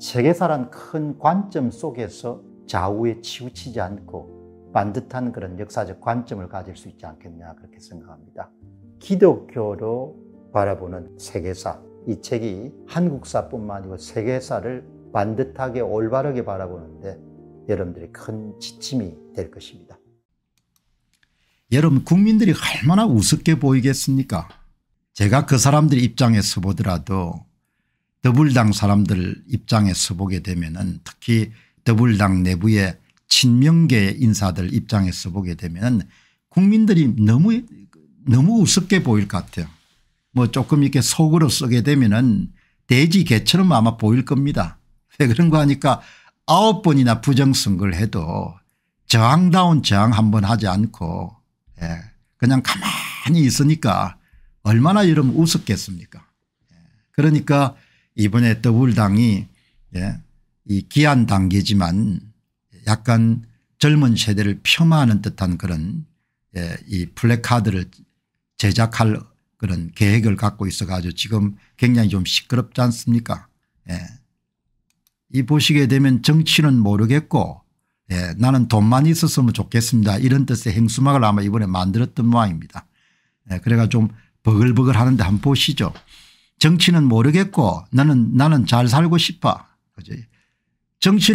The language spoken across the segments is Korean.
세계사란 큰 관점 속에서 좌우에 치우치지 않고 반듯한 그런 역사적 관점을 가질 수 있지 않겠냐 그렇게 생각합니다. 기독교로 바라보는 세계사 이 책이 한국사뿐만 아니고 세계사를 반듯하게 올바르게 바라보는데 여러분들이 큰 지침이 될 것입니다. 여러분 국민들이 얼마나 우습게 보이겠습니까? 제가 그 사람들 입장에 서보더라도 더불당 사람들 입장에서 보게 되면 은 특히 더불당 내부의 친명계 인사들 입장에서 보게 되면 은 국민들이 너무 너무 우습게 보일 것 같아요. 뭐 조금 이렇게 속으로 쓰게 되면은 돼지 개처럼 아마 보일 겁니다. 왜 그런 거 하니까 아홉 번이나 부정선거를 해도 저항다운 저항 한 번 하지 않고 예 그냥 가만히 있으니까 얼마나 여러분 우습겠습니까. 예 그러니까 이번에 더불당이 예, 이 기한 단계지만 약간 젊은 세대를 폄하하는 듯한 그런 예, 이 플래카드를 제작할 그런 계획을 갖고 있어 가지고 지금 굉장히 좀 시끄럽지 않습니까 예. 이 보시게 되면 정치는 모르겠고 예, 나는 돈만 있었으면 좋겠습니다 이런 뜻의 행수막을 아마 이번에 만들었던 모양입니다. 예, 그래가 좀 버글버글 하는데 한번 보시죠. 정치는 모르겠고 나는 나는 잘 살고 싶어. 그지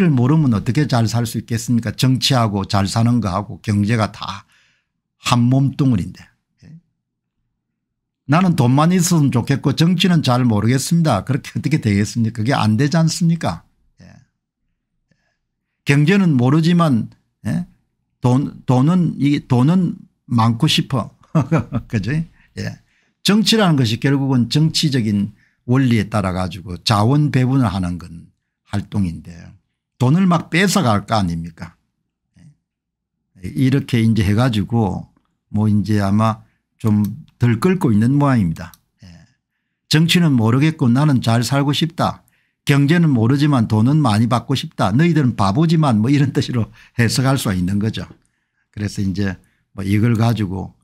정치를 모르면 어떻게 잘 살 수 있겠습니까 정치하고 잘 사는 거하고 경제가 다 한 몸뚱어리인데 예? 나는 돈만 있었으면 좋겠고 정치는 잘 모르겠습니다. 그렇게 어떻게 되겠습니까 그게 안 되지 않습니까 예. 예. 경제는 모르지만 예? 돈, 돈은 이 돈은 많고 싶어. 그지? 예. 정치라는 것이 결국은 정치적인 원리에 따라 가지고 자원 배분을 하는 건 활동인데 돈을 막 뺏어갈 거 아닙니까 예. 이렇게 이제 해가지고 뭐 이제 아마 좀 덜 끓고 있는 모양입니다. 예. 정치는 모르겠고 나는 잘 살고 싶다. 경제는 모르지만 돈은 많이 받고 싶다. 너희들은 바보지만 뭐 이런 뜻으로 해석할 수가 있는 거죠. 그래서 이제 뭐 이걸 가지고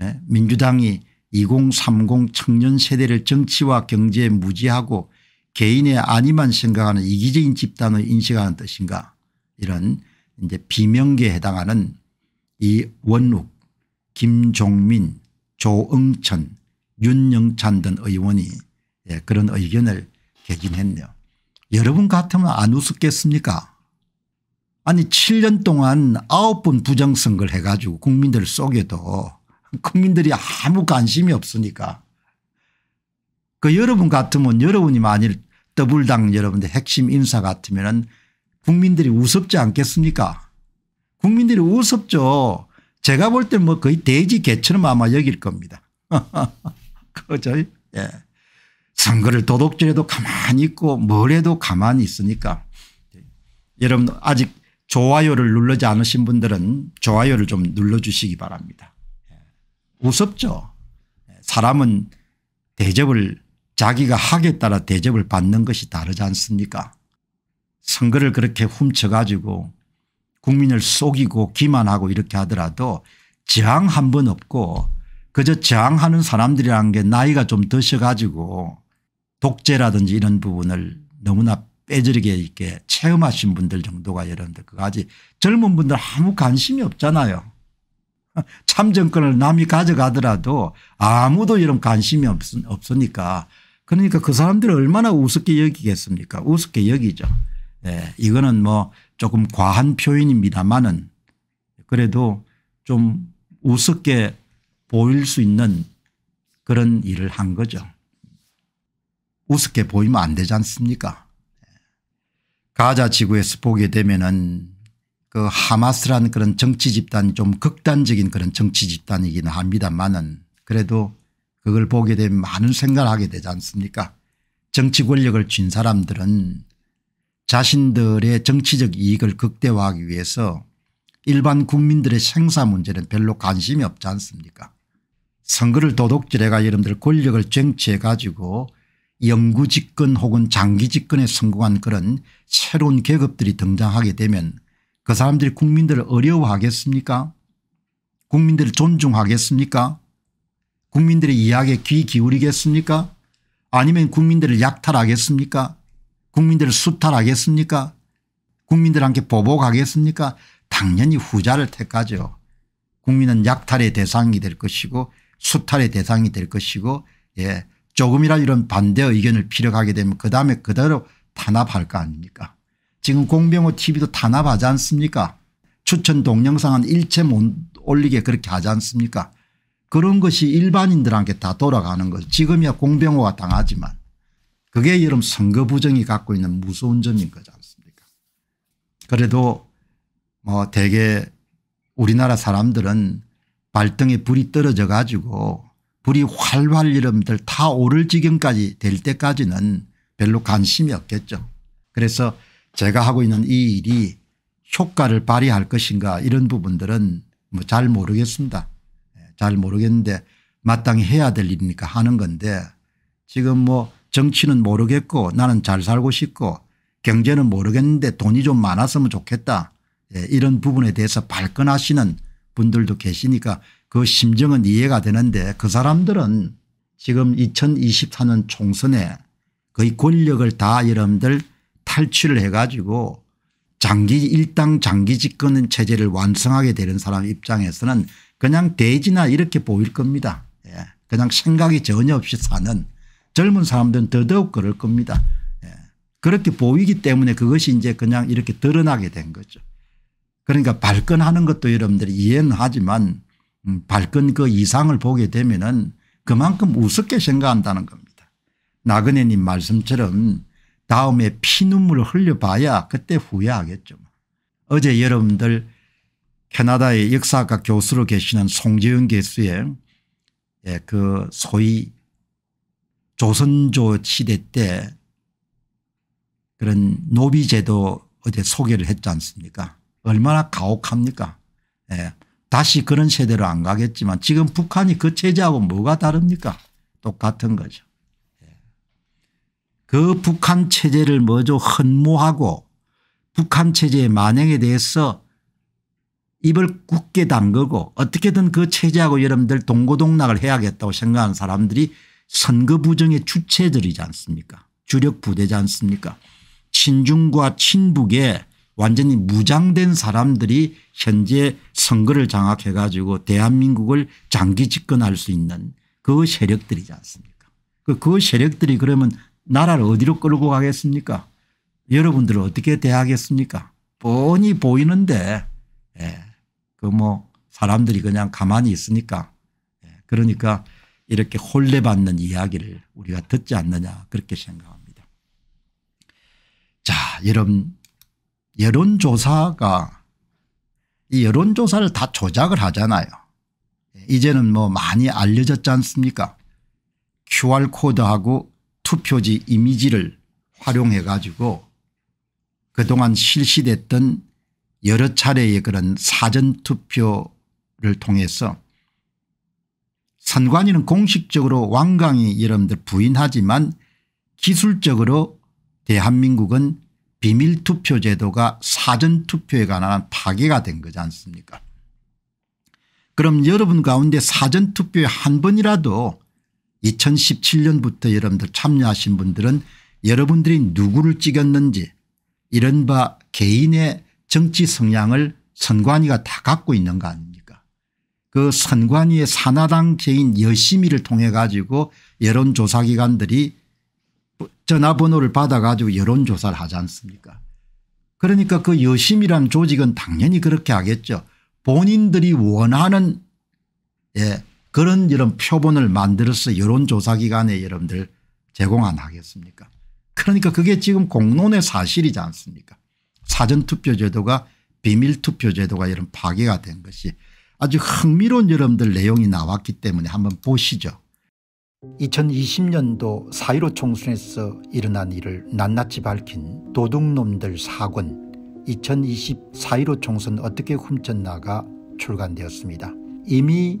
예, 민주당이 2030 청년 세대를 정치와 경제에 무지하고 개인의 안위만 생각하는 이기적인 집단을 인식하는 뜻인가 이런 이제 비명계에 해당하는 이 원욱 김종민 조응천 윤영찬 등 의원이 예, 그런 의견을 개진했네요. 여러분 같으면 안 웃었겠습니까 아니 7년 동안 9번 부정선거를 해가지고 국민들을 속여도 국민들이 아무 관심이 없으니까 그 여러분 같으면 여러분이 만일 더블당 여러분들 핵심 인사 같으면 국민들이 우습지 않겠습니까 국민들이 우습죠. 제가 볼때뭐 거의 돼지 개처럼 아마 여길 겁니다. 그죠? 예. 선거를 도둑질해도 가만히 있고 뭘 해도 가만히 있으니까 여러분 아직 좋아요를 누르지 않으신 분들은 좋아요를 좀 눌러주시기 바랍니다. 우습죠. 사람은 대접을 자기가 하에 따라 대접을 받는 것이 다르지 않습니까 선거를 그렇게 훔쳐가지고 국민을 속이고 기만하고 이렇게 하더라도 저항 한 번 없고 그저 저항하는 사람들이라는 게 나이가 좀 드셔가지고 독재라든지 이런 부분을 너무나 빼저리게 이게 체험하신 분들 정도가 여러분들 그거 아 젊은 분들 아무 관심이 없잖아요. 참정권을 남이 가져가더라도 아무도 이런 관심이 없으니까 그러니까 그 사람들을 얼마나 우습게 여기겠습니까 우습게 여기죠. 예, 이거는 뭐 조금 과한 표현입니다마는 그래도 좀 우습게 보일 수 있는 그런 일을 한 거죠. 우습게 보이면 안 되지 않습니까 예. 가자 지구에서 보게 되면은 그 하마스라는 그런 정치 집단좀 극단적인 그런 정치 집단이긴 합니다만은 그래도 그걸 보게 되면 많은 생각을 하게 되지 않습니까 정치 권력을 쥔 사람들은 자신들의 정치적 이익을 극대화하기 위해서 일반 국민들의 생사 문제는 별로 관심이 없지 않습니까 선거를 도둑질해가 여러분들 권력을 쟁취해 가지고 영구집권 혹은 장기집권에 성공한 그런 새로운 계급들이 등장하게 되면 그 사람들이 국민들을 어려워하겠습니까 국민들을 존중하겠습니까 국민들의 이야기에 귀 기울이겠습니까 아니면 국민들을 약탈하겠습니까 국민들을 수탈하겠습니까 국민들한테 보복하겠습니까 당연히 후자를 택하죠. 국민은 약탈의 대상이 될 것이고 수탈의 대상이 될 것이고 예 조금이라 이런 반대 의견을 피력하게 되면 그다음에 그대로 탄압할 거 아닙니까 지금 공병호 tv도 탄압하지 않습니까 추천 동영상은 일체 못 올리게 그렇게 하지 않습니까 그런 것이 일반인들한테 다 돌아가는 거죠. 지금이야 공병호가 당하지만 그게 여름 선거 부정이 갖고 있는 무서운 점인 거지 않습니까 그래도 뭐 대개 우리나라 사람들은 발등에 불이 떨어져 가지고 불이 활활 이름들 다 오를 지경까지 될 때까지는 별로 관심이 없겠죠. 그래서 제가 하고 있는 이 일이 효과를 발휘할 것인가 이런 부분들은 뭐 잘 모르겠습니다. 예, 잘 모르겠는데 마땅히 해야 될 일이니까 하는 건데 지금 뭐 정치는 모르겠고 나는 잘 살고 싶고 경제는 모르겠는데 돈이 좀 많았으면 좋겠다 예, 이런 부분에 대해서 발끈하시는 분들도 계시니까 그 심정은 이해가 되는데 그 사람들은 지금 2024년 총선에 거의 권력을 다 여러분들 탈취를 해가지고 장기 일당 장기 집권 체제를 완성하게 되는 사람 입장에서는 그냥 돼지나 이렇게 보일 겁니다. 예. 그냥 생각이 전혀 없이 사는 젊은 사람들은 더더욱 그럴 겁니다. 예. 그렇게 보이기 때문에 그것이 이제 그냥 이렇게 드러나게 된 거죠. 그러니까 발끈하는 것도 여러분들이 이해는 하지만 음, 발끈 그 이상을 보게 되면은 그만큼 우습게 생각한다는 겁니다. 나그네님 말씀처럼 다음에 피눈물을 흘려봐야 그때 후회하겠죠. 어제 여러분들 캐나다의 역사학과 교수로 계시는 송재현 교수의 예, 그 소위 조선조 시대 때 그런 노비제도 어제 소개를 했지 않습니까 얼마나 가혹합니까 예, 다시 그런 세대로 안 가겠지만 지금 북한이 그 체제하고 뭐가 다릅니까 똑같은 거죠. 그 북한 체제를 먼저 헌모하고 북한 체제의 만행에 대해서 입을 굳게 담그고 어떻게든 그 체제하고 여러분들 동고동락을 해야겠다고 생각하는 사람들이 선거 부정의 주체들이지 않습니까 주력 부대지 않습니까 친중과 친북에 완전히 무장된 사람들이 현재 선거를 장악해 가지고 대한민국을 장기 집권할 수 있는 그 세력들이지 않습니까 그, 그 세력들이 그러면 나라를 어디로 끌고 가겠습니까? 여러분들을 어떻게 대하겠습니까? 뻔히 보이는데 예. 그뭐 사람들이 그냥 가만히 있으니까 예. 그러니까 이렇게 홀레받는 이야기를 우리가 듣지 않느냐 그렇게 생각합니다. 자 여러분 여론조사가 이 여론조사를 다 조작을 하잖아요. 예, 이제는 뭐 많이 알려졌지 않습니까? QR코드하고 투표지 이미지를 활용해 가지고 그동안 실시됐던 여러 차례의 그런 사전투표를 통해서 선관위는 공식적으로 왕강이 여러분들 부인하지만 기술적으로 대한민국은 비밀투표 제도가 사전투표에 관한 파괴가 된 거지 않습니까 그럼 여러분 가운데 사전투표에 한 번이라도 2017년부터 여러분들 참여하신 분들은 여러분들이 누구를 찍었는지 이른바 개인의 정치 성향을 선관위가 다 갖고 있는 거 아닙니까 그 선관위의 산하당 개인 여심위를 통해 가지고 여론조사기관들이 전화번호를 받아 가지고 여론조사를 하지 않습니까 그러니까 그 여심이란 조직은 당연히 그렇게 하겠죠 본인들이 원하는 예, 그런 이런 표본을 만들어서 여론조사기관에 여러분들 제공 안 하겠습니까 그러니까 그게 지금 공론의 사실이지 않습니까 사전투표제도가 비밀투표제도가 이런 파괴가 된 것이 아주 흥미로운 여러분들 내용이 나왔기 때문에 한번 보시죠. 2020년도 4.15 총선에서 일어난 일을 낱낱이 밝힌 도둑놈들 사권 2020 4.15 총선 어떻게 훔쳤나가 출간되었습니다. 이미